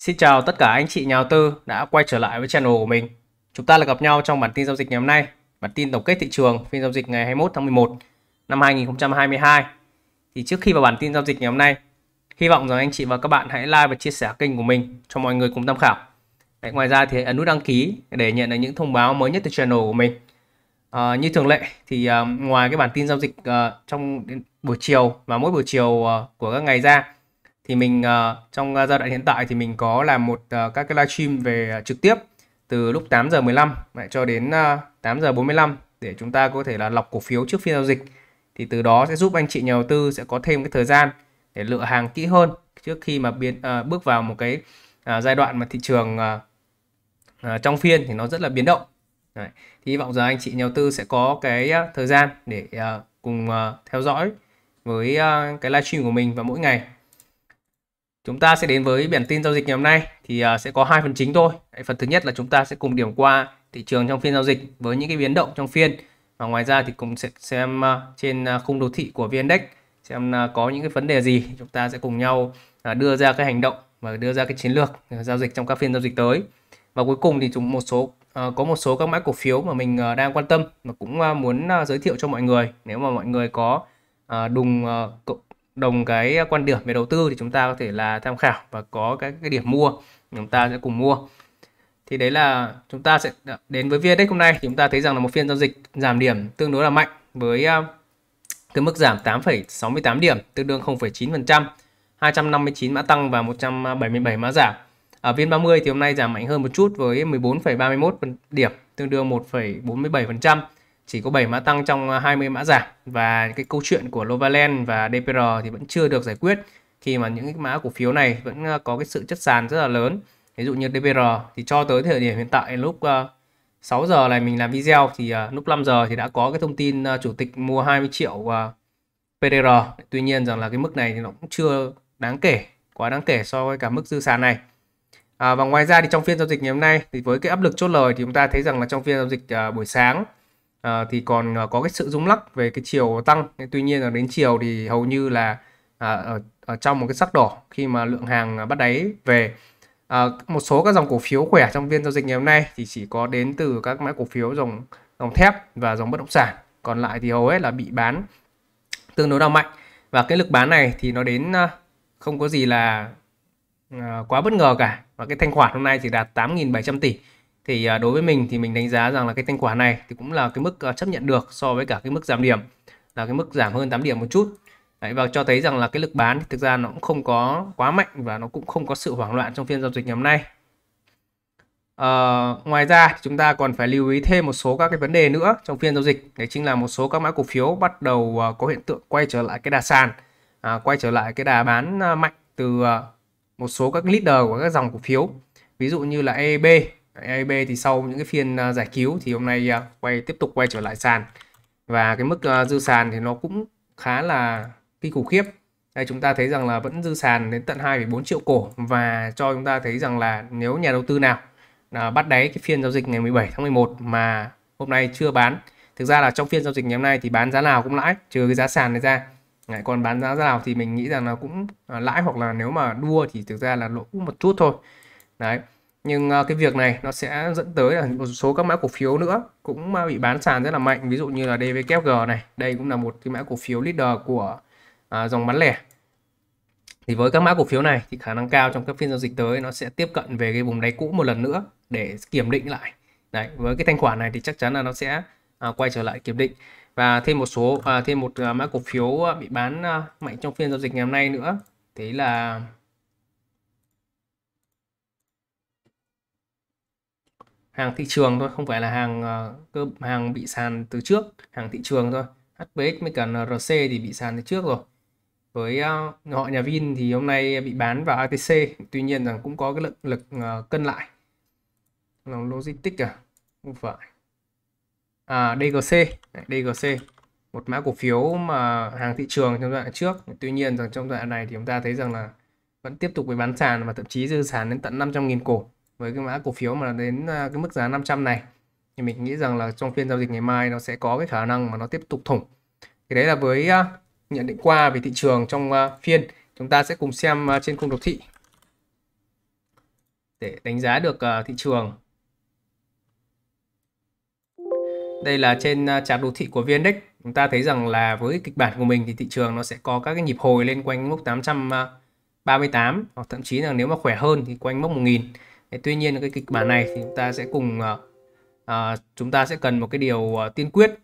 Xin chào tất cả anh chị nhà đầu tư đã quay trở lại với channel của mình. Chúng ta lại gặp nhau trong bản tin giao dịch ngày hôm nay, bản tin tổng kết thị trường phiên giao dịch ngày 21 tháng 11 năm 2022. Thì trước khi vào bản tin giao dịch ngày hôm nay, hy vọng rằng anh chị và các bạn hãy like và chia sẻ kênh của mình cho mọi người cùng tham khảo. Đấy, ngoài ra thì ấn nút đăng ký để nhận được những thông báo mới nhất từ channel của mình. À, như thường lệ thì uh, ngoài cái bản tin giao dịch uh, trong buổi chiều và mỗi buổi chiều uh, của các ngày ra thì mình uh, trong ờ, giai đoạn hiện tại thì mình có làm một uh, các cái livestream về uh, trực tiếp từ lúc 8 giờ 15 lại cho đến uh, 8 giờ 45 để chúng ta có thể là lọc cổ phiếu trước phiên giao dịch thì từ đó sẽ giúp anh chị nhà đầu tư sẽ có thêm cái thời gian để lựa hàng kỹ hơn trước khi mà biến uh, bước vào một cái uh, giai đoạn mà thị trường uh, uh, trong phiên thì nó rất là biến động Đấy. thì hy vọng rằng anh chị nhà đầu tư sẽ có cái uh, thời gian để uh, cùng uh, theo dõi với uh, cái livestream của mình vào mỗi ngày Chúng ta sẽ đến với bản tin giao dịch ngày hôm nay thì à, sẽ có hai phần chính thôi. Phần thứ nhất là chúng ta sẽ cùng điểm qua thị trường trong phiên giao dịch với những cái biến động trong phiên và ngoài ra thì cùng sẽ xem à, trên à, khung đồ thị của VN Index xem có những cái vấn đề gì chúng ta sẽ cùng nhau đưa ra cái hành động và đưa ra cái chiến lược giao dịch trong các phiên giao dịch tới. Và cuối cùng thì chúng một số có một số các mã cổ phiếu mà mình đang quan tâm mà cũng muốn giới thiệu cho mọi người nếu mà mọi người có đùng đồng cái à, quan điểm về đầu tư thì chúng ta có thể là tham khảo và có các cái điểm mua chúng ta sẽ cùng mua thì đấy là chúng ta sẽ à, đến với VNDAX hôm nay chúng ta thấy rằng là một phiên giao dịch giảm điểm tương đối là mạnh với à, cái mức giảm 8,68 điểm tương đương 0,9% 259 mã tăng và 177 mã giảm ở VN30 thì hôm nay giảm mạnh hơn một chút với 14,31 điểm tương đương 1,47% chỉ có 7 mã tăng trong 20 ờ, mã giảm và cái câu chuyện của Novaland và DPR thì vẫn chưa được giải quyết khi mà những cái mã cổ phiếu này vẫn ờ, có cái sự chất sàn rất là lớn ví dụ như DPR thì cho tới thời điểm hiện tại lúc 6 ờ, giờ này mình làm video thì lúc 5 giờ thì đã có cái thông tin chủ tịch mua 20 triệu PDR tuy nhiên rằng là cái mức này thì nó cũng chưa đáng kể quá đáng kể so với cả mức dư sàn này à, và ngoài ra thì trong phiên giao dịch ngày hôm nay thì với cái áp lực chốt lời thì chúng ta thấy rằng là trong phiên giao dịch buổi sáng à, thì còn ờ, có cái sự rung lắc về cái chiều tăng tuy nhiên là đến chiều thì hầu như là à, ở, ở trong một cái sắc đỏ khi mà lượng hàng bắt đáy về à, một số các dòng cổ phiếu khỏe trong phiên giao dịch ngày hôm nay thì chỉ có đến từ các mã cổ phiếu dòng dòng thép và dòng bất động sản còn lại thì hầu hết là bị bán tương đối là mạnh và cái lực bán này thì nó đến không có gì là quá bất ngờ cả và cái thanh khoản hôm nay chỉ đạt 8.700 tỷ thì à, đối với mình thì mình đánh giá rằng là cái thanh khoản này thì cũng là cái mức à, chấp nhận được so với cả cái mức giảm điểm là cái mức giảm hơn 8 điểm một chút Đấy, và cho thấy rằng là cái lực bán thì thực ra nó cũng không có quá mạnh và nó cũng không có sự hoảng loạn trong phiên giao dịch ngày hôm nay à, ngoài ra chúng ta còn phải lưu ý thêm một số các cái vấn đề nữa trong phiên giao dịch đấy chính là một số các mã cổ phiếu bắt đầu à, có hiện tượng quay trở lại cái đà sàn à, quay trở lại cái đà bán mạnh từ một số các leader của các dòng cổ phiếu ví dụ như là EB AIB thì sau những cái phiên à, giải cứu thì hôm nay à, quay tiếp tục quay trở lại sàn và cái mức à, dư sàn thì nó cũng khá là kinh khủng khiếp đây chúng ta thấy rằng là vẫn dư sàn đến tận 2,4 triệu cổ và cho chúng ta thấy rằng là nếu nhà đầu tư nào là bắt đáy cái phiên giao dịch ngày 17 tháng 11 mà hôm nay chưa bán thực ra là trong phiên giao dịch ngày hôm nay thì bán giá nào cũng lãi trừ cái giá sàn này ra Đấy, còn bán giá nào thì mình nghĩ rằng là cũng lãi hoặc là nếu mà đua thì thực ra là lỗ một chút thôi đấy nhưng ờ, cái việc này nó sẽ dẫn tới là một số các mã cổ phiếu nữa cũng ờ, bị bán sàn rất là mạnh ví dụ như là DVKG này đây cũng là một cái mã cổ phiếu leader của à, dòng bán lẻ thì với các mã cổ phiếu này thì khả năng cao trong các phiên giao dịch tới nó sẽ tiếp cận về cái vùng đáy cũ một lần nữa để kiểm định lại đấy với cái thanh khoản này thì chắc chắn là nó sẽ à, quay trở lại kiểm định và thêm một số à, thêm một mã cổ phiếu bị bán à, mạnh trong phiên giao dịch ngày hôm nay nữa thế là hàng thị trường thôi không phải là hàng ờ, cơ hàng bị sàn từ trước hàng thị trường thôi HPX mới cần RC thì bị sàn từ trước rồi với ờ, họ nhà Vin thì hôm nay bị bán vào ATC tuy nhiên rằng cũng có cái lực lực ờ, cân lại là logistics à không phải à, DGC DGC một mã cổ phiếu mà hàng thị trường trong đoạn trước tuy nhiên rằng trong đoạn này thì chúng ta thấy rằng là vẫn tiếp tục bị bán sàn và thậm chí dư sàn đến tận 500.000 cổ với cái mã cổ phiếu mà đến à, cái mức giá 500 này thì mình nghĩ rằng là trong phiên giao dịch ngày mai nó sẽ có cái khả năng mà nó tiếp tục thủng thì đấy là với à, nhận định qua về thị trường trong à, phiên chúng ta sẽ cùng xem trên khung đồ thị để đánh giá được thị trường đây là trên chart đồ thị của VNDAX chúng ta thấy rằng là với kịch bản của mình thì thị trường nó sẽ có các cái nhịp hồi lên quanh mốc 838 hoặc thậm chí là nếu mà khỏe hơn thì quanh mốc 1000 tuy nhiên cái kịch bản này thì chúng ta sẽ cùng uh, uh, chúng ta sẽ cần một cái điều uh, tiên quyết uh,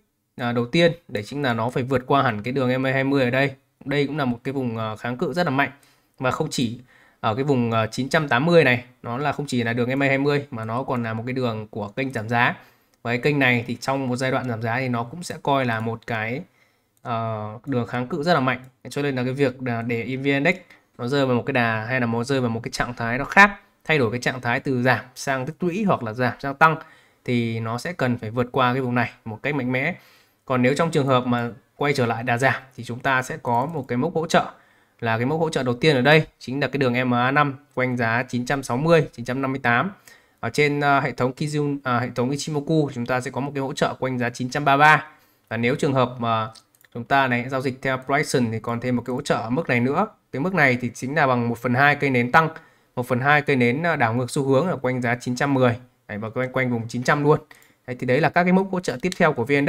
đầu tiên để chính là nó phải vượt qua hẳn cái đường MA20 ở đây. Đây cũng là một cái vùng uh, kháng cự rất là mạnh và không chỉ ở cái vùng 980 này nó là không chỉ là đường MA20 mà nó còn là một cái đường của kênh giảm giá và cái kênh này thì trong một giai đoạn giảm giá thì nó cũng sẽ coi là một cái uh, đường kháng cự rất là mạnh cho nên là cái việc để EVN Index nó rơi vào một cái đà hay là nó rơi vào một cái trạng thái nó khác thay đổi cái trạng thái từ giảm sang tích lũy hoặc là giảm sang tăng thì nó sẽ cần phải vượt qua cái vùng này một cách mạnh mẽ còn nếu trong trường hợp mà quay trở lại đà giảm thì chúng ta sẽ có một cái mốc hỗ trợ là cái mốc hỗ trợ đầu tiên ở đây chính là cái đường MA5 quanh giá 960 958 ở trên uh, hệ thống Kijun à, hệ thống Ichimoku chúng ta sẽ có một cái hỗ trợ quanh giá 933 và nếu trường hợp mà chúng ta này giao dịch theo Bryson thì còn thêm một cái hỗ trợ ở mức này nữa cái mức này thì chính là bằng 1 phần 2 cây nến tăng 1 phần 2 cây nến à, đảo ngược xu hướng ở quanh giá 910 đấy, và quanh quanh vùng 900 luôn đấy, thì đấy là các cái mốc hỗ trợ tiếp theo của vn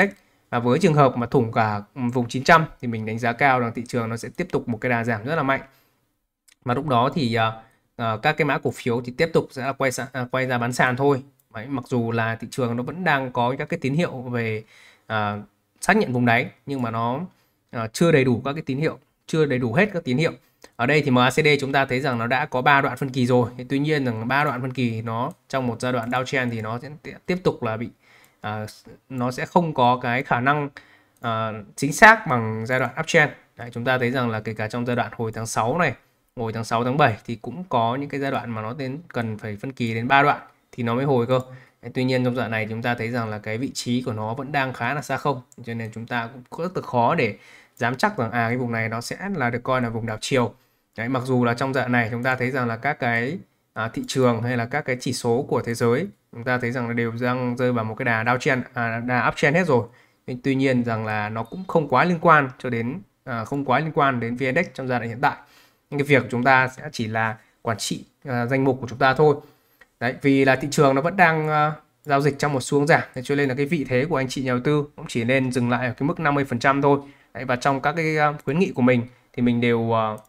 và với trường hợp mà thủng cả vùng 900 thì mình đánh giá cao rằng thị trường nó sẽ tiếp tục một cái đà giảm rất là mạnh mà lúc đó thì uh, các cái mã cổ phiếu thì tiếp tục sẽ là quay sàn, quay ra bán sàn thôi Đấy, mặc dù là thị trường nó vẫn đang có các cái tín hiệu về uh, xác nhận vùng đáy nhưng mà nó uh, chưa đầy đủ các cái tín hiệu chưa đầy đủ hết các tín hiệu ở đây thì MACD chúng ta thấy rằng nó đã có ba đoạn phân kỳ rồi tuy nhiên rằng ba đoạn phân kỳ nó trong một giai đoạn downtrend thì nó sẽ tiếp tục là bị uh, nó sẽ không có cái khả năng uh, chính xác bằng giai đoạn uptrend Đấy, chúng ta thấy rằng là kể cả trong giai đoạn hồi tháng 6 này hồi tháng 6 tháng 7 thì cũng có những cái giai đoạn mà nó đến cần phải phân kỳ đến ba đoạn thì nó mới hồi cơ tuy nhiên trong giai đoạn này chúng ta thấy rằng là cái vị trí của nó vẫn đang khá là xa không cho nên chúng ta cũng rất là khó để dám chắc rằng à cái vùng này nó sẽ là được coi là vùng đảo chiều đấy mặc dù là trong dạng này chúng ta thấy rằng là các cái à, thị trường hay là các cái chỉ số của thế giới chúng ta thấy rằng là đều đang rơi vào một cái đà downtrend à, đà up uptrend hết rồi nhưng tuy nhiên rằng là nó cũng không quá liên quan cho đến à, không quá liên quan đến vn trong giai đoạn hiện tại nhưng cái việc chúng ta sẽ chỉ là quản trị à, danh mục của chúng ta thôi đấy vì là thị trường nó vẫn đang à, giao dịch trong một xu hướng giảm thế cho nên là cái vị thế của anh chị nhà đầu tư cũng chỉ nên dừng lại ở cái mức 50% thôi Đấy, và trong các cái um, khuyến nghị của mình thì mình đều uh,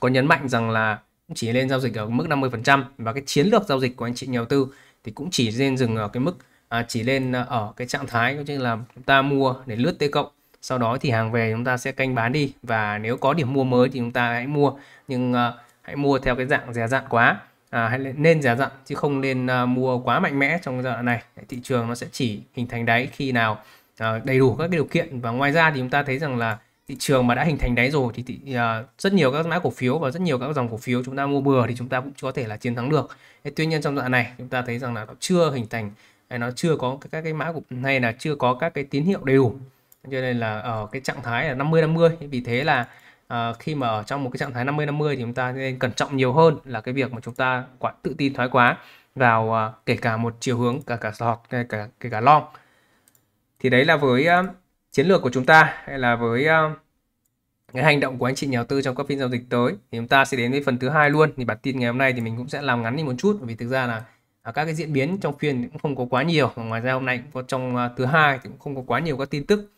có nhấn mạnh rằng là chỉ lên giao dịch ở mức 50% và cái chiến lược giao dịch của anh chị nhà đầu tư thì cũng chỉ nên dừng ở cái mức à, chỉ lên ờ, ở cái trạng thái như là chúng ta mua để lướt T cộng sau đó thì hàng về chúng ta sẽ canh bán đi và nếu có điểm mua mới thì chúng ta hãy mua nhưng à, hãy mua theo cái dạng rẻ dặn quá à, hãy nên rẻ dặn chứ không nên à, mua quá mạnh mẽ trong giai đoạn này thị trường nó sẽ chỉ hình thành đáy khi nào Ờ, đầy đủ các cái điều kiện và ngoài ra thì chúng ta thấy rằng là thị trường mà đã hình thành đáy rồi thì, thì uh, à, rất nhiều các mã cổ phiếu và rất nhiều các dòng cổ phiếu chúng ta mua bừa thì chúng ta cũng có thể là chiến thắng được. Thế tuy nhiên trong đoạn này chúng ta thấy rằng là nó chưa hình thành hay nó chưa có các cái mã cổ hay là chưa có các cái tín hiệu đầy đủ. Cho nên là ở cái trạng thái là 50 50 vì thế là uh, khi mà ở trong một cái trạng thái 50 50 thì chúng ta nên cẩn trọng nhiều hơn là cái việc mà chúng ta quá tự tin thoái quá vào uh, kể cả một chiều hướng cả cả short cả cả, kể cả long thì đấy là với uh, chiến lược của chúng ta hay là với uh, cái hành động của anh chị nhà đầu tư trong các phiên giao dịch tới thì chúng ta sẽ đến với phần thứ hai luôn thì bản tin ngày hôm nay thì mình cũng sẽ làm ngắn đi một chút vì thực ra là à, các cái diễn biến trong phiên cũng không có quá nhiều và ngoài ra hôm nay cũng có trong uh, thứ hai thì cũng không có quá nhiều các tin tức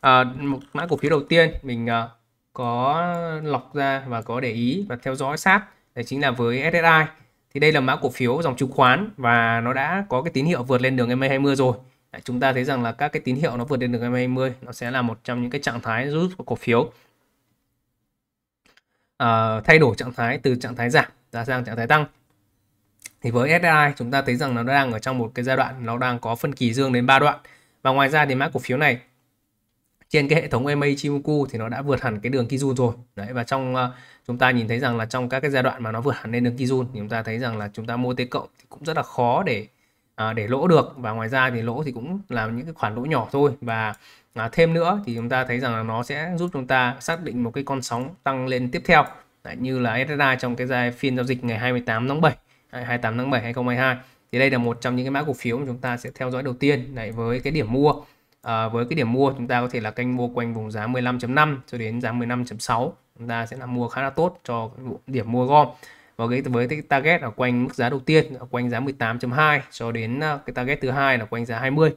à, một mã cổ phiếu đầu tiên mình uh, có lọc ra và có để ý và theo dõi sát đấy chính là với SSI thì đây là mã cổ phiếu dòng chứng khoán và nó đã có cái tín hiệu vượt lên đường MA20 rồi Đấy, chúng ta thấy rằng là các cái tín hiệu nó vượt lên được 20 nó sẽ là một trong những cái trạng thái rút của cổ phiếu à, thay đổi trạng thái từ trạng thái giảm ra sang trạng thái tăng thì với SDI chúng ta thấy rằng nó đang ở trong một cái giai đoạn nó đang có phân kỳ dương đến 3 đoạn và ngoài ra thì mã cổ phiếu này trên cái hệ thống EMA Ichimoku thì nó đã vượt hẳn cái đường Kijun rồi đấy và trong uh, chúng ta nhìn thấy rằng là trong các cái giai đoạn mà nó vượt hẳn lên đường Kijun thì chúng ta thấy rằng là chúng ta mua T cộng thì cũng rất là khó để Ờ, để lỗ được và ngoài ra thì lỗ thì cũng là những cái khoản lỗ nhỏ thôi và à, thêm nữa thì chúng ta thấy rằng là nó sẽ giúp chúng ta xác định một cái con sóng tăng lên tiếp theo Đấy, như là SSI trong cái giai phiên giao dịch ngày 28 tháng 7 28 à, tháng 7 2022 thì đây là một trong những cái mã cổ phiếu mà chúng ta sẽ theo dõi đầu tiên này với cái điểm mua à, với cái điểm mua chúng ta có thể là kênh mua quanh vùng giá 15.5 cho đến giá 15.6 chúng ta sẽ là mua khá là tốt cho điểm mua gom và vâng, cái với cái target ở quanh mức giá đầu tiên ở quanh giá 18.2 cho đến ờ, cái target thứ hai là quanh giá 20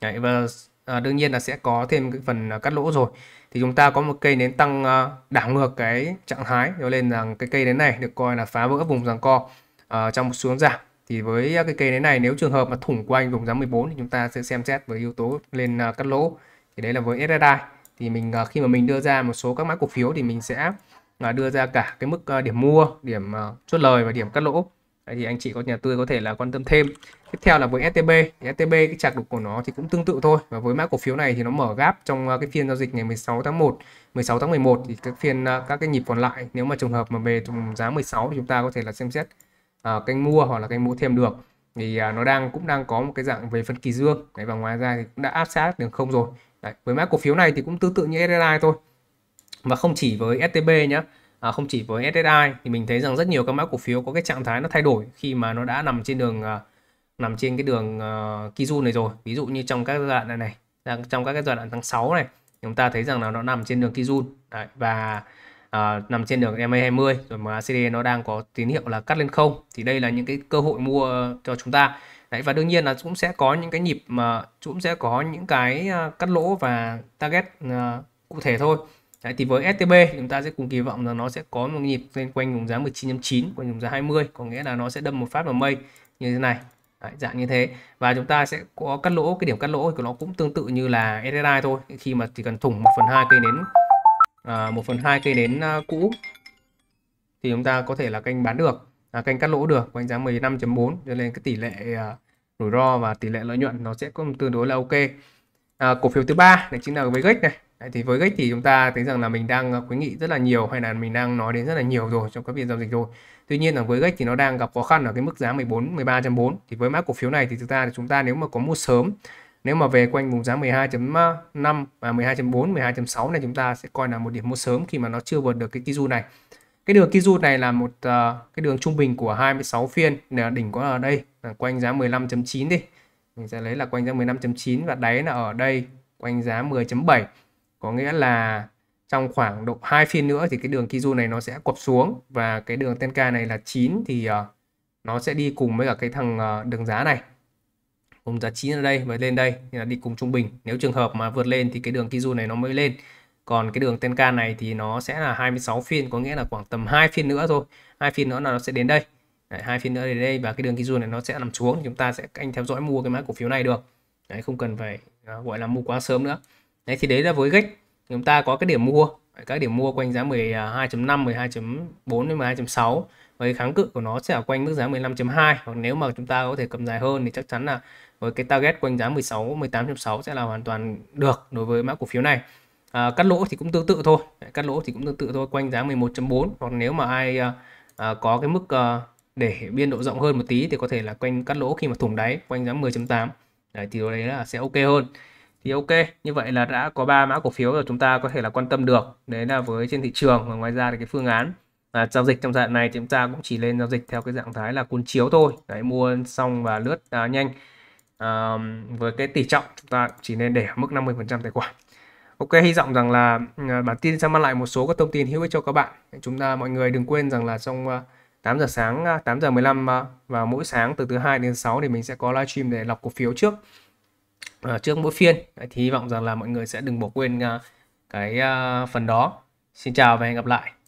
Đấy, và à, đương nhiên là sẽ có thêm cái phần ờ, cắt lỗ rồi thì chúng ta có một cây nến tăng đảo ngược cái trạng thái cho nên rằng cái cây nến này được coi là phá vỡ vùng giằng co à, trong một xuống giảm thì với cái cây nến này nếu trường hợp mà thủng quanh vùng giá 14 thì chúng ta sẽ xem xét với yếu tố lên cắt lỗ thì đấy là với SSI thì mình à, khi mà mình đưa ra một số các mã cổ phiếu thì mình sẽ là đưa ra cả cái mức ờ, điểm mua điểm ờ, chốt lời và điểm cắt lỗ Đấy, thì anh chị có nhà tư có thể là quan tâm thêm tiếp theo là với STB STB cái chạc đục của nó thì cũng tương tự thôi và với mã cổ phiếu này thì nó mở gáp trong ờ, cái phiên giao dịch ngày 16 tháng 1 16 tháng 11 thì các phiên các cái nhịp còn lại nếu mà trường hợp mà về vùng giá 16 thì chúng ta có thể là xem xét uh, kênh mua hoặc là kênh mua thêm được thì à, nó đang cũng đang có một cái dạng về phân kỳ dương Đấy, và ngoài ra thì cũng đã áp sát đường không rồi Đấy, với mã cổ phiếu này thì cũng tương tự như SRI thôi và không chỉ với STB nhé à, không chỉ với SSI thì mình thấy rằng rất nhiều các mã cổ phiếu có cái trạng thái nó thay đổi khi mà nó đã nằm trên đường à, nằm trên cái đường uh, à, Kijun này rồi ví dụ như trong các giai đoạn này này trong các cái giai đoạn tháng 6 này chúng ta thấy rằng là nó nằm trên đường Kijun Đấy, và uh, nằm trên đường MA20 e rồi mà ACD nó đang có tín hiệu là cắt lên không thì đây là những cái cơ hội mua cho chúng ta Đấy, và đương nhiên là cũng sẽ có những cái nhịp mà cũng sẽ có những cái uh, cắt lỗ và target uh, cụ thể thôi Đấy, thì với STB chúng ta sẽ cùng kỳ vọng rằng nó sẽ có một nhịp lên quanh vùng giá 19.9 quanh vùng giá 20 có nghĩa là nó sẽ đâm một phát vào mây như thế này Đấy, dạng như thế và chúng ta sẽ có cắt lỗ cái điểm cắt lỗ của nó cũng tương tự như là SSI thôi khi mà chỉ cần thủng 1 phần 2 cây nến à, 1 phần 2 cây nến à, cũ thì chúng ta có thể là kênh bán được à, kênh cắt lỗ được quanh giá 15.4 cho nên cái tỷ lệ à, rủi ro và tỷ lệ lợi nhuận nó sẽ có tương đối là ok à, cổ phiếu thứ ba này chính là với gách này Đấy, thì với gách thì chúng ta thấy rằng là mình đang ờ, khuyến nghị rất là nhiều hay là mình đang nói đến rất là nhiều rồi trong các phiên giao dịch rồi tuy nhiên là với gách thì nó đang gặp khó khăn ở cái mức giá 14 13.4 thì với mã cổ phiếu này thì thực ra thì chúng ta nếu mà có mua sớm nếu mà về quanh vùng giá 12.5 và 12.4 12.6 này chúng ta sẽ coi là một điểm mua sớm khi mà nó chưa vượt được cái kiju này cái đường kiju này là một uh, cái đường trung bình của 26 phiên là đỉnh có ở đây là quanh giá 15.9 đi mình sẽ lấy là quanh giá 15.9 và đáy là ở đây quanh giá 10.7 có nghĩa là trong khoảng độ hai phiên nữa thì cái đường Kiju này nó sẽ quặp xuống và cái đường Tenka này là 9 thì ờ, nó sẽ đi cùng với cả cái thằng ờ, đường giá này cùng giá 9 ở đây và lên đây thì là đi cùng trung bình nếu trường hợp mà vượt lên thì cái đường Kiju này nó mới lên còn cái đường Tenka này thì nó sẽ là 26 phiên có nghĩa là khoảng tầm hai phiên nữa thôi hai phiên nữa là nó sẽ đến đây Đấy, hai phiên nữa đến đây và cái đường Kiju này nó sẽ nằm xuống chúng ta sẽ anh theo dõi mua cái mã cổ phiếu này được Đấy, không cần phải ờ, gọi là mua quá sớm nữa đấy thì đấy là với gách chúng ta có cái điểm mua các điểm mua quanh giá 12.5, 12.4 à, đến 12.6 và cái kháng cự của nó sẽ ở quanh mức giá 15.2 hoặc nếu mà chúng ta có thể cầm dài hơn thì chắc chắn là với cái target quanh giá 16, 18.6 sẽ là hoàn toàn được đối với mã cổ phiếu này. À, cắt lỗ thì cũng tương tự thôi, cắt lỗ thì cũng tương tự thôi quanh giá 11.4 hoặc nếu mà ai à, à, có cái mức à, để biên độ rộng hơn một tí thì có thể là quanh cắt lỗ khi mà thủng đáy quanh giá 10.8 thì đó đấy là sẽ ok hơn thì ok như vậy là đã có ba mã cổ phiếu rồi chúng ta có thể là quan tâm được đấy là với trên thị trường và ngoài ra thì cái phương án là giao dịch trong dạng này chúng ta cũng chỉ lên giao dịch theo cái dạng thái là cuốn chiếu thôi đấy mua xong và lướt à, nhanh à, với cái tỷ trọng chúng ta chỉ nên để ở mức 50% tài khoản Ok, hy vọng rằng là à, bản tin sẽ mang lại một số các thông tin hữu ích cho các bạn. Chúng ta mọi người đừng quên rằng là trong 8 à, giờ sáng, 8 à, giờ 15 và mỗi sáng từ thứ hai đến 6 thì mình sẽ có livestream để lọc cổ phiếu trước. À, trước mỗi phiên Đấy, thì hy vọng rằng là mọi người sẽ đừng bỏ quên à, cái à, phần đó xin chào và hẹn gặp lại